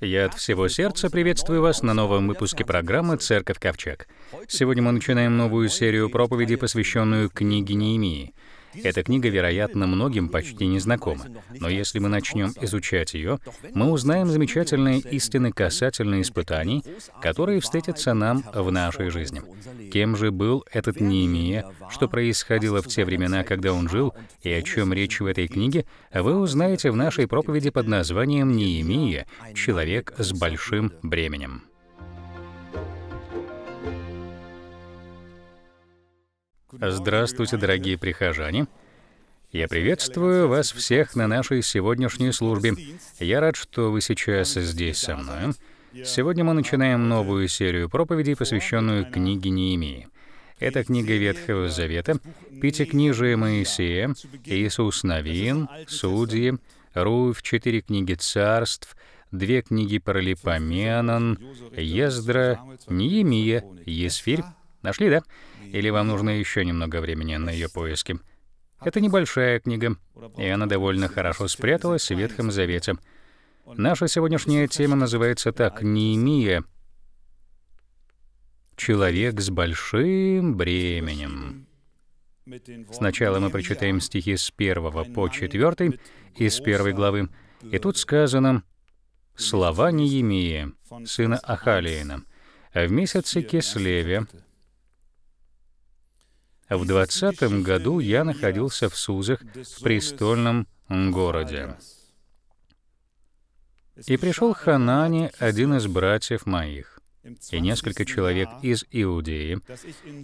Я от всего сердца приветствую вас на новом выпуске программы «Церковь Ковчег». Сегодня мы начинаем новую серию проповедей, посвященную книге Неемии — эта книга, вероятно, многим почти не знакома, но если мы начнем изучать ее, мы узнаем замечательные истины касательно испытаний, которые встретятся нам в нашей жизни. Кем же был этот Неемия, что происходило в те времена, когда он жил, и о чем речь в этой книге, вы узнаете в нашей проповеди под названием «Неемия. Человек с большим бременем». Здравствуйте, дорогие прихожане. Я приветствую вас всех на нашей сегодняшней службе. Я рад, что вы сейчас здесь со мной. Сегодня мы начинаем новую серию проповедей, посвященную книге Неемии. Это книга Ветхого Завета, Пятикнижие Моисея, Иисус Навин, Судьи, Руф, четыре книги царств, две книги Паралипоменон, Ездра, Неемия, Есфирь Нашли, да? Или вам нужно еще немного времени на ее поиски? Это небольшая книга, и она довольно хорошо спряталась в Ветхом Завете. Наша сегодняшняя тема называется так «Неемия. Человек с большим бременем». Сначала мы прочитаем стихи с 1 по 4 из первой главы, и тут сказано «Слова Неемии, сына Ахалиина, в месяце Кислеве, в 20 году я находился в Сузах, в престольном городе. И пришел Ханани, один из братьев моих, и несколько человек из Иудеи,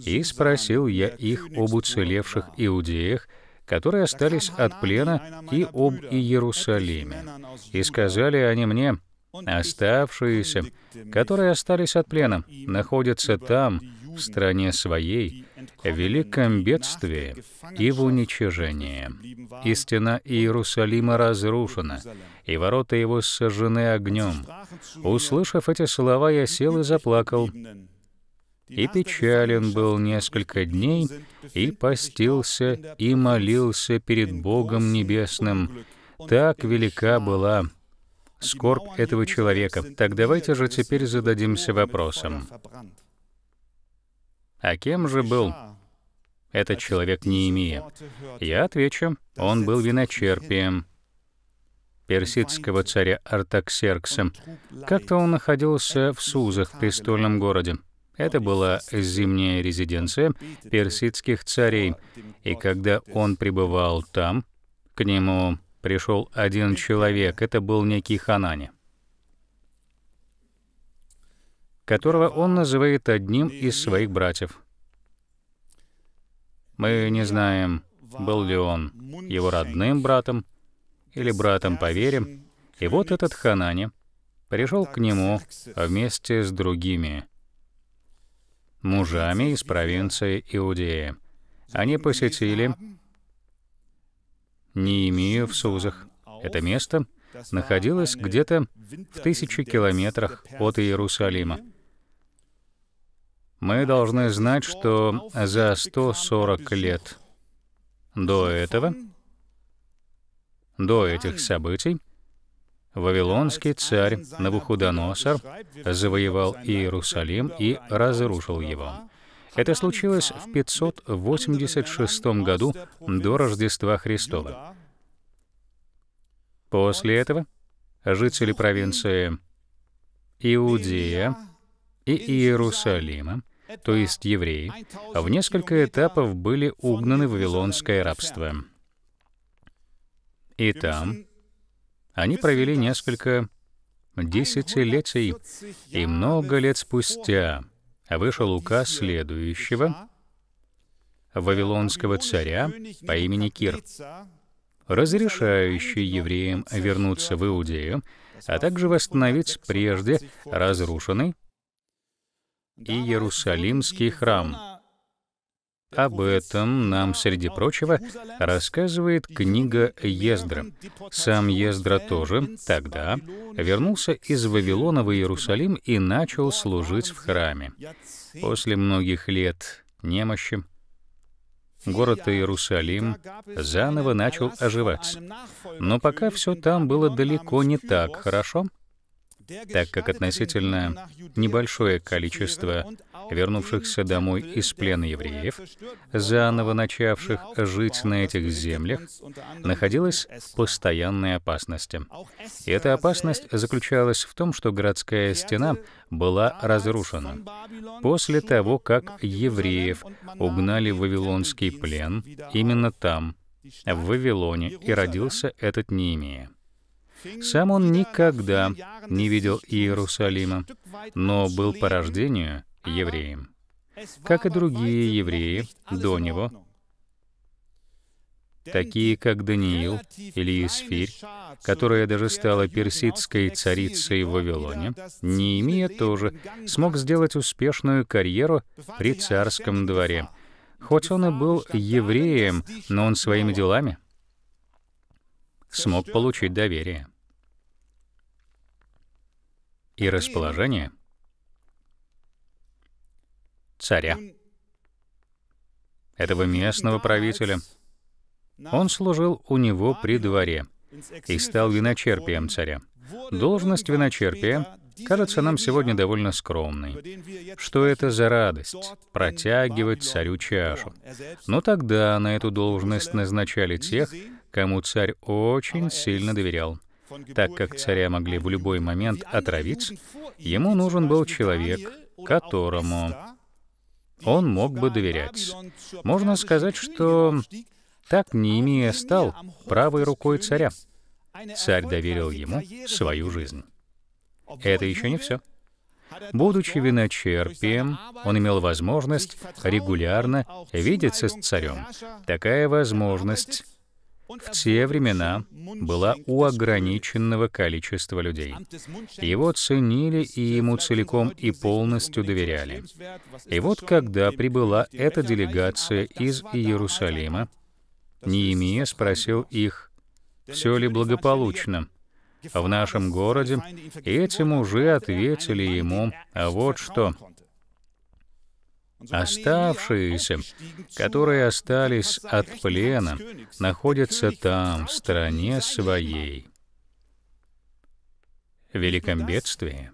и спросил я их об уцелевших иудеях, которые остались от плена, и об Иерусалиме. И сказали они мне, оставшиеся, которые остались от плена, находятся там, в стране своей, в великом бедствии и в уничижении. И Иерусалима разрушена, и ворота его сожжены огнем. Услышав эти слова, я сел и заплакал, и печален был несколько дней, и постился, и молился перед Богом Небесным. Так велика была скорбь этого человека. Так давайте же теперь зададимся вопросом. А кем же был этот человек Неемия? Я отвечу, он был виночерпием персидского царя Артаксеркса. Как-то он находился в Сузах, в престольном городе. Это была зимняя резиденция персидских царей, и когда он пребывал там, к нему пришел один человек, это был некий Ханани. которого он называет одним из своих братьев. Мы не знаем, был ли он его родным братом или братом по вере. И вот этот Ханани пришел к нему вместе с другими мужами из провинции Иудеи. Они посетили Неемию в Сузах. Это место находилось где-то в тысячи километрах от Иерусалима. Мы должны знать, что за 140 лет до этого, до этих событий, Вавилонский царь Навуходоносор завоевал Иерусалим и разрушил его. Это случилось в 586 году до Рождества Христова. После этого жители провинции Иудея и Иерусалима то есть евреи, а в несколько этапов были угнаны в Вавилонское рабство. И там они провели несколько десятилетий, и много лет спустя вышел указ следующего вавилонского царя по имени Кир, разрешающий евреям вернуться в Иудею, а также восстановить прежде разрушенный и Иерусалимский храм. Об этом нам, среди прочего, рассказывает книга Ездра. Сам Ездра тоже тогда вернулся из Вавилона в Иерусалим и начал служить в храме. После многих лет немощи, город Иерусалим заново начал оживать. Но пока все там было далеко не так хорошо, так как относительно небольшое количество вернувшихся домой из плена евреев, заново начавших жить на этих землях, находилось в постоянной опасности. И эта опасность заключалась в том, что городская стена была разрушена. После того, как евреев угнали в Вавилонский плен, именно там, в Вавилоне, и родился этот Неемия. Сам он никогда не видел Иерусалима, но был по рождению евреем. Как и другие евреи до него, такие как Даниил или Исфирь, которая даже стала персидской царицей в Вавилоне, не имея тоже смог сделать успешную карьеру при царском дворе. Хоть он и был евреем, но он своими делами смог получить доверие и расположение царя, этого местного правителя. Он служил у него при дворе и стал виночерпием царя. Должность виночерпия кажется нам сегодня довольно скромной. Что это за радость — протягивать царю чашу? Но тогда на эту должность назначали тех, кому царь очень сильно доверял. Так как царя могли в любой момент отравить, ему нужен был человек, которому он мог бы доверять. Можно сказать, что так Неемия стал правой рукой царя. Царь доверил ему свою жизнь. Это еще не все. Будучи виночерпием, он имел возможность регулярно видеться с царем. Такая возможность в те времена была у ограниченного количества людей. Его ценили и ему целиком и полностью доверяли. И вот когда прибыла эта делегация из Иерусалима, Неемия спросил их, все ли благополучно в нашем городе, и эти мужи ответили ему, а вот что, Оставшиеся, которые остались от плена, находятся там, в стране своей, в великом бедствии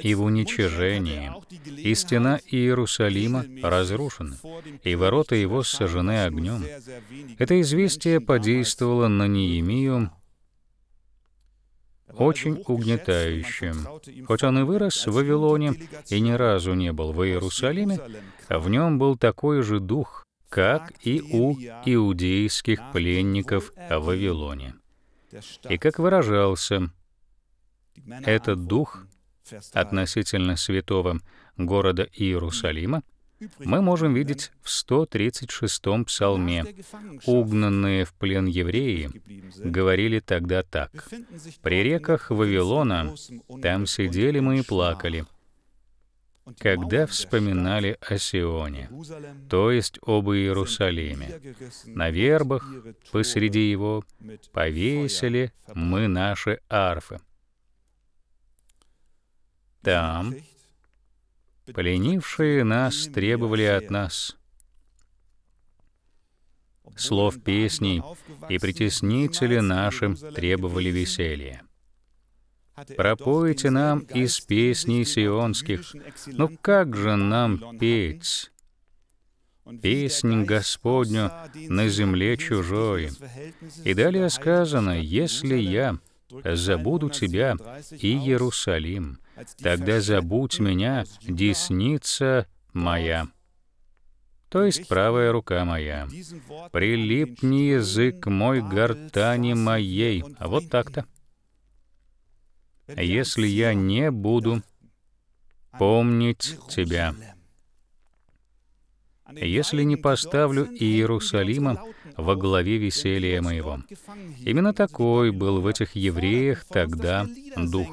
и в уничижении. И стена Иерусалима разрушена, и ворота его сожжены огнем. Это известие подействовало на Неемию очень угнетающим. Хоть он и вырос в Вавилоне и ни разу не был в Иерусалиме, в нем был такой же дух, как и у иудейских пленников в Вавилоне. И как выражался этот дух относительно святого города Иерусалима, мы можем видеть в 136-м псалме. «Угнанные в плен евреи говорили тогда так. При реках Вавилона там сидели мы и плакали, когда вспоминали о Сионе, то есть об Иерусалиме. На вербах посреди его повесили мы наши арфы. Там, Поленившие нас требовали от нас слов песней, и притеснители нашим требовали веселья. Пропойте нам из песней сионских, но как же нам петь? Песнь Господню на земле чужой. И далее сказано, если я Забуду тебя и Иерусалим. Тогда забудь меня, десница моя» то есть правая рука моя. Прилипни язык мой гортани моей. А вот так-то. Если я не буду помнить тебя, если не поставлю Иерусалима во главе веселья моего». Именно такой был в этих евреях тогда дух.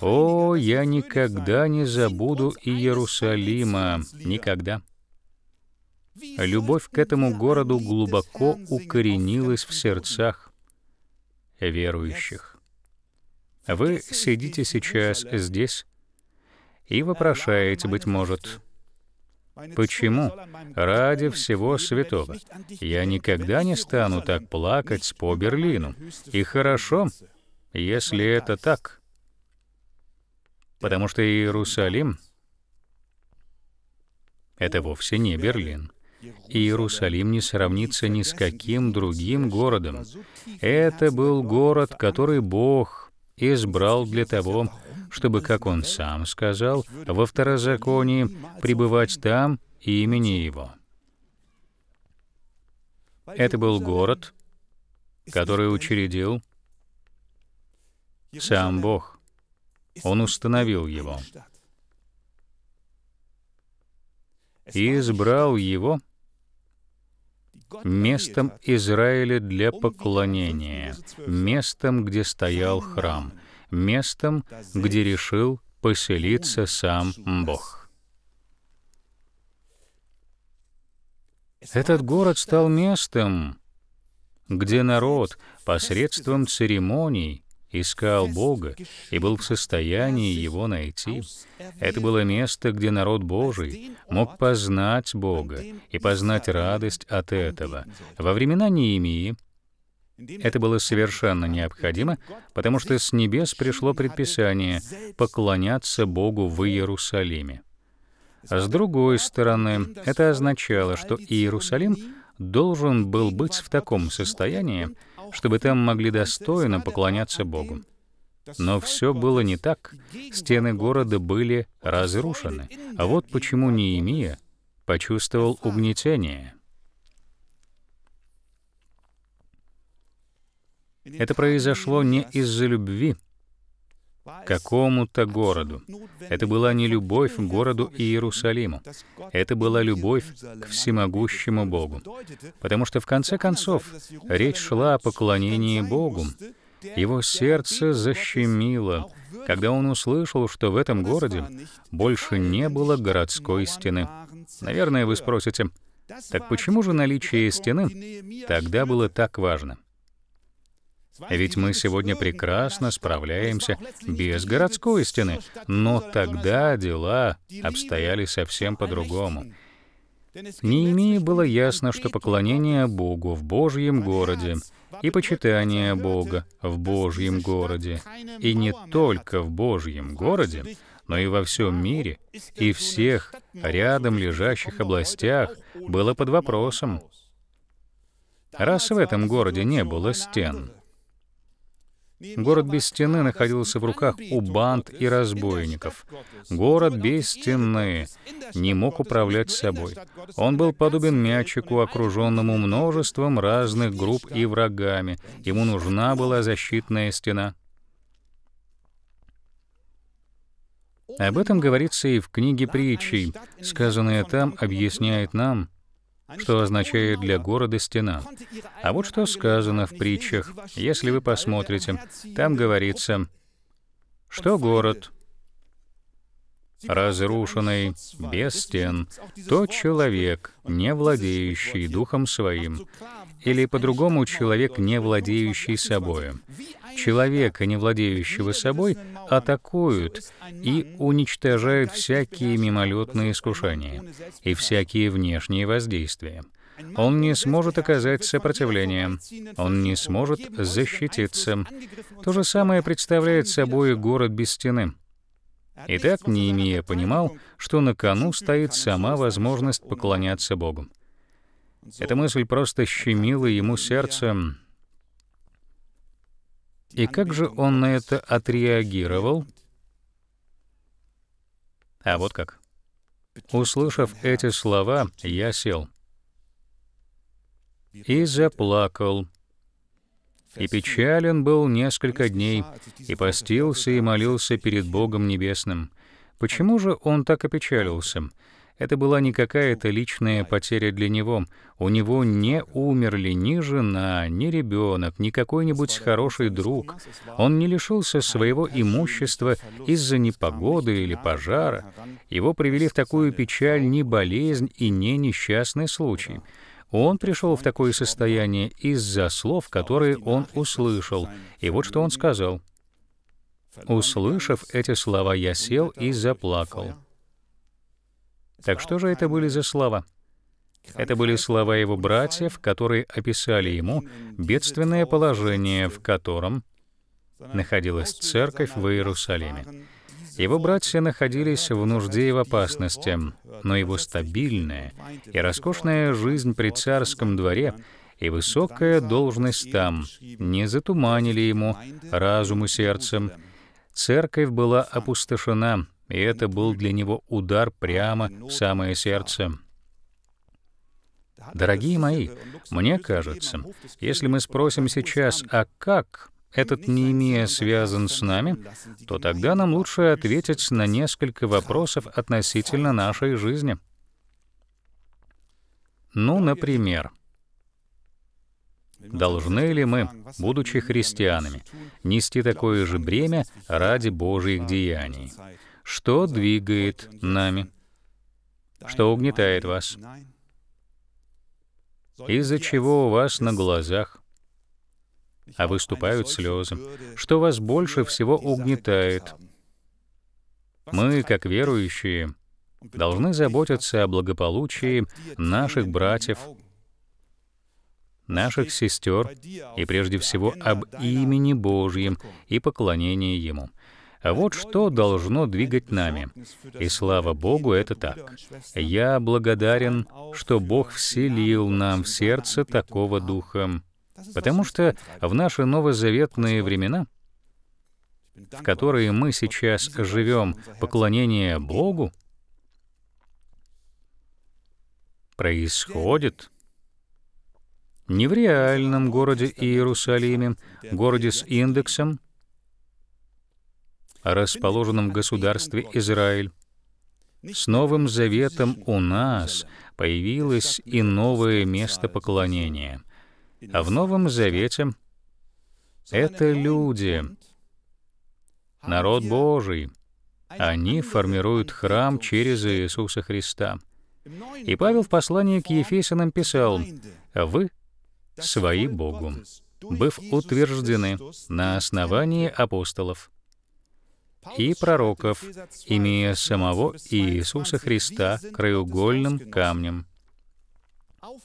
«О, я никогда не забуду Иерусалима, никогда». Любовь к этому городу глубоко укоренилась в сердцах верующих. Вы сидите сейчас здесь и вопрошаете, быть может, Почему? Ради всего святого. Я никогда не стану так плакать по Берлину. И хорошо, если это так. Потому что Иерусалим — это вовсе не Берлин. Иерусалим не сравнится ни с каким другим городом. Это был город, который Бог избрал для того, чтобы, как он сам сказал, во второзаконии пребывать там имени его. Это был город, который учредил сам Бог. Он установил его. И избрал его — местом Израиля для поклонения, местом, где стоял храм, местом, где решил поселиться сам Бог. Этот город стал местом, где народ посредством церемоний искал Бога и был в состоянии Его найти. Это было место, где народ Божий мог познать Бога и познать радость от этого. Во времена Неемии это было совершенно необходимо, потому что с небес пришло предписание поклоняться Богу в Иерусалиме. А с другой стороны, это означало, что Иерусалим должен был быть в таком состоянии, чтобы там могли достойно поклоняться Богу. Но все было не так. Стены города были разрушены. А вот почему Неемия почувствовал угнетение. Это произошло не из-за любви, какому-то городу. Это была не любовь к городу Иерусалиму. Это была любовь к всемогущему Богу. Потому что, в конце концов, речь шла о поклонении Богу. Его сердце защемило, когда он услышал, что в этом городе больше не было городской стены. Наверное, вы спросите, так почему же наличие стены тогда было так важно? Ведь мы сегодня прекрасно справляемся без городской стены, но тогда дела обстояли совсем по-другому. Неемии было ясно, что поклонение Богу в Божьем городе и почитание Бога в Божьем городе, и не только в Божьем городе, но и во всем мире, и всех рядом лежащих областях было под вопросом. Раз в этом городе не было стен, Город без стены находился в руках у банд и разбойников. Город без стены не мог управлять собой. Он был подобен мячику, окруженному множеством разных групп и врагами. Ему нужна была защитная стена. Об этом говорится и в книге притчей. Сказанное там объясняет нам, что означает для города стена. А вот что сказано в притчах, если вы посмотрите, там говорится, что город, разрушенный, без стен, тот человек, не владеющий духом своим или по-другому человек, не владеющий собой. Человека, не владеющего собой, атакуют и уничтожают всякие мимолетные искушения и всякие внешние воздействия. Он не сможет оказать сопротивление. Он не сможет защититься. То же самое представляет собой город без стены. Итак, Неемия понимал, что на кону стоит сама возможность поклоняться Богу. Эта мысль просто щемила ему сердце. И как же он на это отреагировал? А вот как. Услышав эти слова, я сел и заплакал. И печален был несколько дней, и постился и молился перед Богом Небесным. Почему же он так опечалился? Это была не какая-то личная потеря для него. У него не умерли ни жена, ни ребенок, ни какой-нибудь хороший друг. Он не лишился своего имущества из-за непогоды или пожара. Его привели в такую печаль не болезнь и не несчастный случай. Он пришел в такое состояние из-за слов, которые он услышал. И вот что он сказал. «Услышав эти слова, я сел и заплакал». Так что же это были за слова? Это были слова его братьев, которые описали ему бедственное положение, в котором находилась церковь в Иерусалиме. Его братья находились в нужде и в опасности, но его стабильная и роскошная жизнь при царском дворе и высокая должность там не затуманили ему разум и сердце. Церковь была опустошена, и это был для него удар прямо в самое сердце. Дорогие мои, мне кажется, если мы спросим сейчас, а как этот не имея связан с нами, то тогда нам лучше ответить на несколько вопросов относительно нашей жизни. Ну, например, должны ли мы, будучи христианами, нести такое же бремя ради Божьих деяний? Что двигает нами? Что угнетает вас? Из-за чего у вас на глазах а выступают слезы? Что вас больше всего угнетает? Мы, как верующие, должны заботиться о благополучии наших братьев, наших сестер и прежде всего об имени Божьем и поклонении Ему. А вот что должно двигать нами. И слава Богу, это так. Я благодарен, что Бог вселил нам в сердце такого духа. Потому что в наши новозаветные времена, в которые мы сейчас живем, поклонение Богу происходит не в реальном городе Иерусалиме, городе с индексом, расположенном в государстве Израиль. С Новым Заветом у нас появилось и новое место поклонения. А в Новом Завете это люди, народ Божий. Они формируют храм через Иисуса Христа. И Павел в послании к Ефесянам писал, «Вы свои Богу, быв утверждены на основании апостолов, и пророков, имея самого Иисуса Христа краеугольным камнем,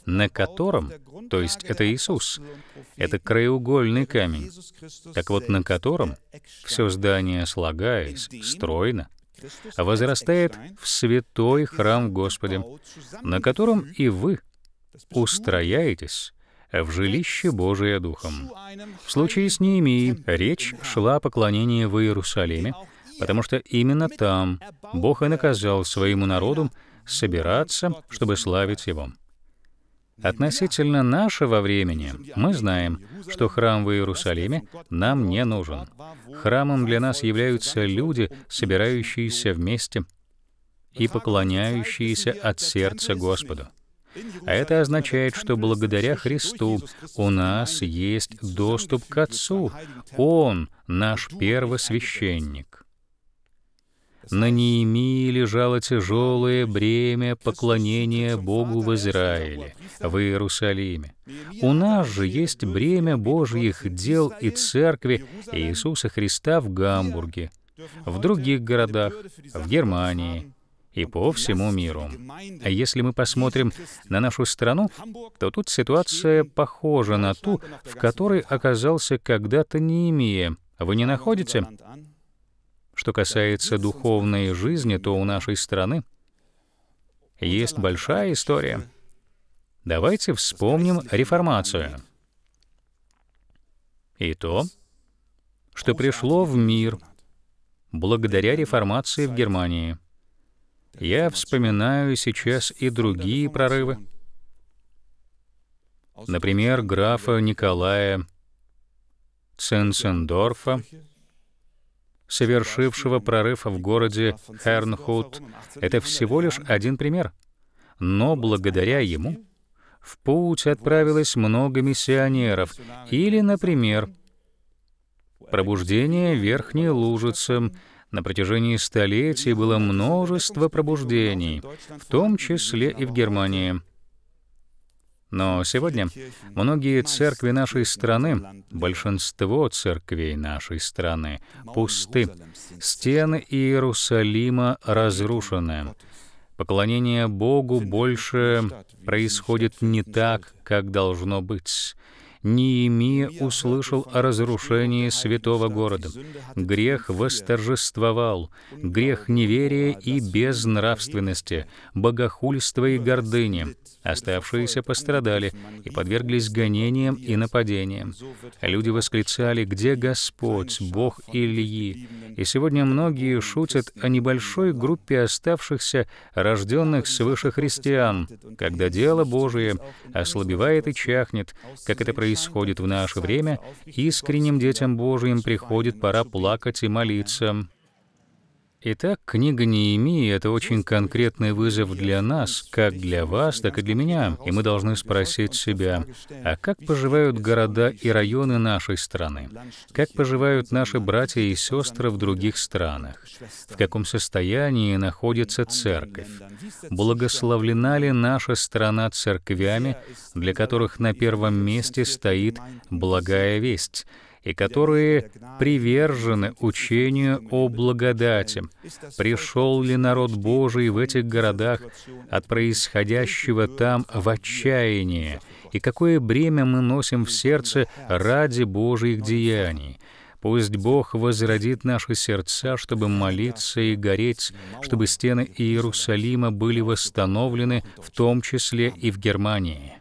на котором, то есть это Иисус, это краеугольный камень, так вот на котором все здание, слагаясь, стройно, возрастает в святой храм Господи, на котором и вы устрояетесь в жилище Божие Духом. В случае с Неемией речь шла о поклонении в Иерусалиме, потому что именно там Бог и наказал своему народу собираться, чтобы славить Его. Относительно нашего времени мы знаем, что храм в Иерусалиме нам не нужен. Храмом для нас являются люди, собирающиеся вместе и поклоняющиеся от сердца Господу. А это означает, что благодаря Христу у нас есть доступ к Отцу. Он наш первосвященник. На Неемии лежало тяжелое бремя поклонения Богу в Израиле, в Иерусалиме. У нас же есть бремя Божьих дел и Церкви Иисуса Христа в Гамбурге, в других городах, в Германии, и по всему миру. А если мы посмотрим на нашу страну, то тут ситуация похожа на ту, в которой оказался когда-то Неемия. Вы не находите? Что касается духовной жизни, то у нашей страны есть большая история. Давайте вспомним реформацию. И то, что пришло в мир благодаря реформации в Германии — я вспоминаю сейчас и другие прорывы. Например, графа Николая Ценцендорфа, совершившего прорыв в городе Хернхут. Это всего лишь один пример. Но благодаря ему в путь отправилось много миссионеров. Или, например, пробуждение Верхней Лужицы — на протяжении столетий было множество пробуждений, в том числе и в Германии. Но сегодня многие церкви нашей страны, большинство церквей нашей страны, пусты. Стены Иерусалима разрушены. Поклонение Богу больше происходит не так, как должно быть. Неемия услышал о разрушении святого города. Грех восторжествовал, грех неверия и безнравственности, богохульства и гордыни. Оставшиеся пострадали и подверглись гонениям и нападениям. Люди восклицали, где Господь, Бог Ильи? И сегодня многие шутят о небольшой группе оставшихся рожденных свыше христиан, когда дело Божие ослабевает и чахнет, как это происходит происходит в наше время, искренним детям Божьим приходит пора плакать и молиться. Итак, книга Неемии — это очень конкретный вызов для нас, как для вас, так и для меня. И мы должны спросить себя, а как поживают города и районы нашей страны? Как поживают наши братья и сестры в других странах? В каком состоянии находится церковь? Благословлена ли наша страна церквями, для которых на первом месте стоит благая весть — и которые привержены учению о благодати. Пришел ли народ Божий в этих городах от происходящего там в отчаянии, и какое бремя мы носим в сердце ради Божьих деяний. Пусть Бог возродит наши сердца, чтобы молиться и гореть, чтобы стены Иерусалима были восстановлены, в том числе и в Германии.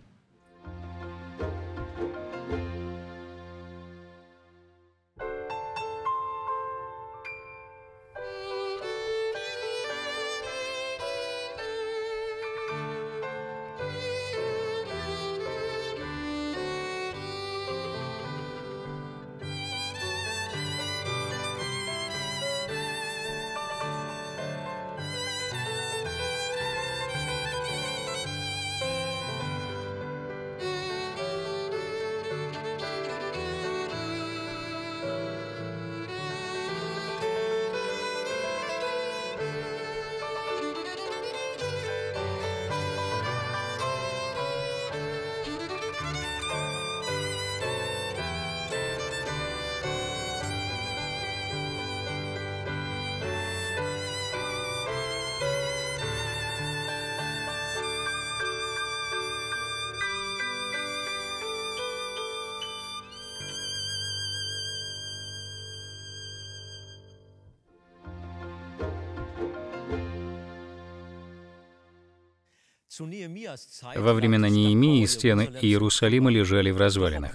Во времена Неемии стены Иерусалима лежали в развалинах.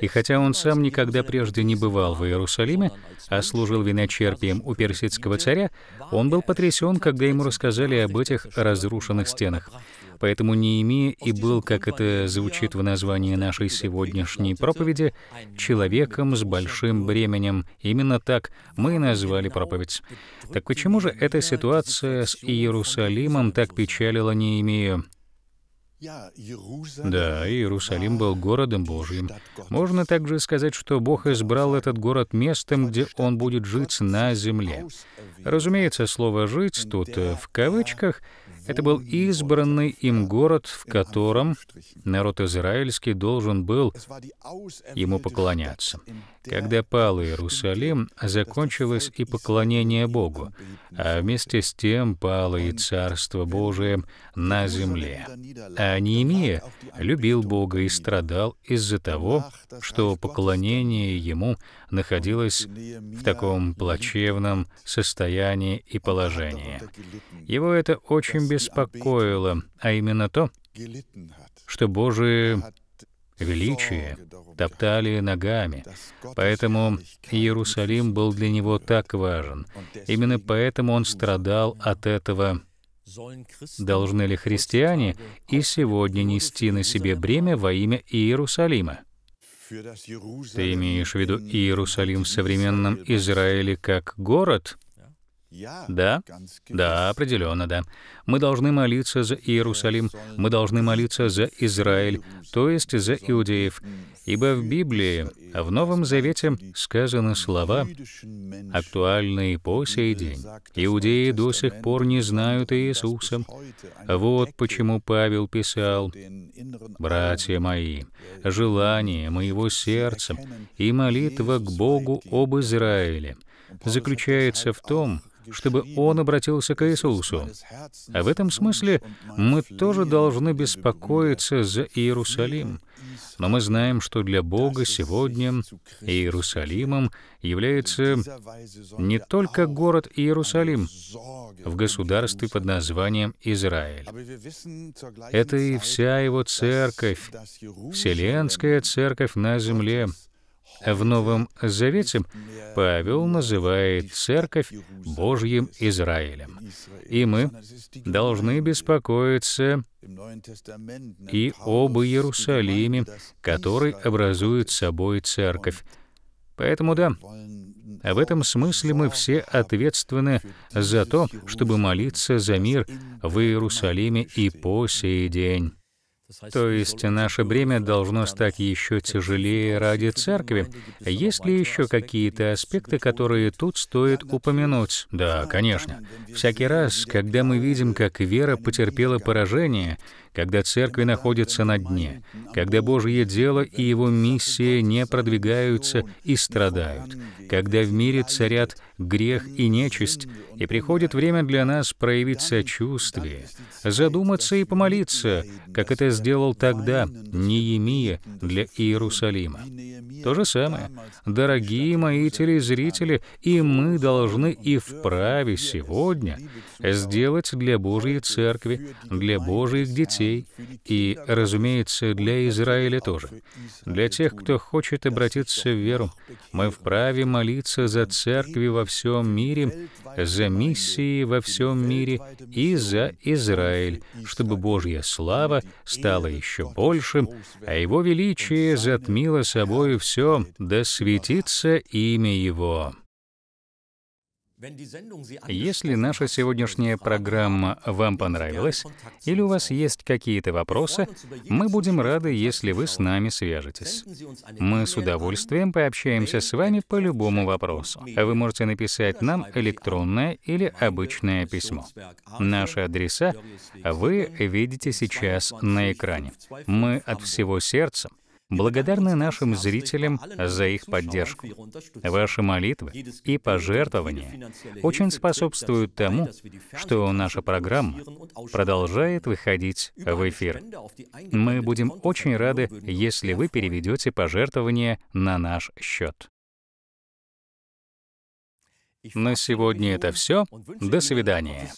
И хотя он сам никогда прежде не бывал в Иерусалиме, а служил виночерпием у персидского царя, он был потрясен, когда ему рассказали об этих разрушенных стенах. Поэтому Неемия и был, как это звучит в названии нашей сегодняшней проповеди, человеком с большим бременем. Именно так мы и назвали проповедь. Так почему же эта ситуация с Иерусалимом так печалила Неемию? Да, Иерусалим был городом Божьим. Можно также сказать, что Бог избрал этот город местом, где он будет жить на земле. Разумеется, слово «жить» тут э, в кавычках — это был избранный им город, в котором народ израильский должен был ему поклоняться. Когда пал Иерусалим, закончилось и поклонение Богу, а вместе с тем пало и Царство Божие на земле. А Неемия любил Бога и страдал из-за того, что поклонение ему находилось в таком плачевном состоянии и положении. Его это очень беспокоило беспокоило, а именно то, что Божие величие топтали ногами. Поэтому Иерусалим был для него так важен. Именно поэтому он страдал от этого. Должны ли христиане и сегодня нести на себе бремя во имя Иерусалима? Ты имеешь в виду Иерусалим в современном Израиле как город — да? Да, определенно, да. Мы должны молиться за Иерусалим, мы должны молиться за Израиль, то есть за иудеев, ибо в Библии, а в Новом Завете сказаны слова, актуальные по сей день. Иудеи до сих пор не знают Иисуса. Вот почему Павел писал, «Братья мои, желание моего сердца и молитва к Богу об Израиле заключается в том, чтобы он обратился к Иисусу. А в этом смысле мы тоже должны беспокоиться за Иерусалим. Но мы знаем, что для Бога сегодня Иерусалимом является не только город Иерусалим в государстве под названием Израиль. Это и вся его церковь, Вселенская церковь на земле, в Новом Завете Павел называет церковь Божьим Израилем. И мы должны беспокоиться и об Иерусалиме, который образует собой церковь. Поэтому да, в этом смысле мы все ответственны за то, чтобы молиться за мир в Иерусалиме и по сей день. То есть наше бремя должно стать еще тяжелее ради церкви. Есть ли еще какие-то аспекты, которые тут стоит упомянуть? Да, конечно. Всякий раз, когда мы видим, как вера потерпела поражение, когда церкви находятся на дне, когда Божье дело и его миссия не продвигаются и страдают, когда в мире царят грех и нечисть, и приходит время для нас проявить сочувствие, задуматься и помолиться, как это сделал тогда Неемия для Иерусалима. То же самое, дорогие мои телезрители, и мы должны и вправе сегодня сделать для Божьей Церкви, для Божьих детей, детей и, разумеется, для Израиля тоже. Для тех, кто хочет обратиться в веру, мы вправе молиться за церкви во всем мире, за миссии во всем мире и за Израиль, чтобы Божья слава стала еще большим, а Его величие затмило собой все, да светится имя Его. Если наша сегодняшняя программа вам понравилась или у вас есть какие-то вопросы, мы будем рады, если вы с нами свяжетесь. Мы с удовольствием пообщаемся с вами по любому вопросу. А вы можете написать нам электронное или обычное письмо. Наши адреса вы видите сейчас на экране. Мы от всего сердца благодарны нашим зрителям за их поддержку. Ваши молитвы и пожертвования очень способствуют тому, что наша программа продолжает выходить в эфир. Мы будем очень рады, если вы переведете пожертвования на наш счет. На сегодня это все. До свидания.